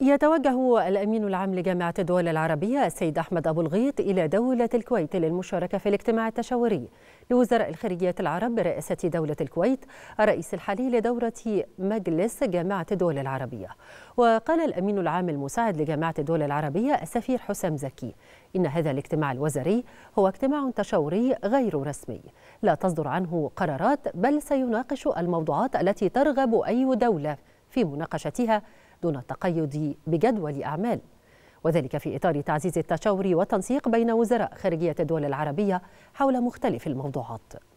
يتوجه الأمين العام لجامعة الدول العربية السيد أحمد أبو الغيط إلى دولة الكويت للمشاركة في الاجتماع التشاوري لوزراء الخارجية العرب برئاسة دولة الكويت الرئيس الحالي لدورة مجلس جامعة الدول العربية وقال الأمين العام المساعد لجامعة الدول العربية السفير حسام زكي إن هذا الاجتماع الوزري هو اجتماع تشاوري غير رسمي لا تصدر عنه قرارات بل سيناقش الموضوعات التي ترغب أي دولة في مناقشتها دون التقيد بجدول أعمال وذلك في إطار تعزيز التشاور والتنسيق بين وزراء خارجية الدول العربية حول مختلف الموضوعات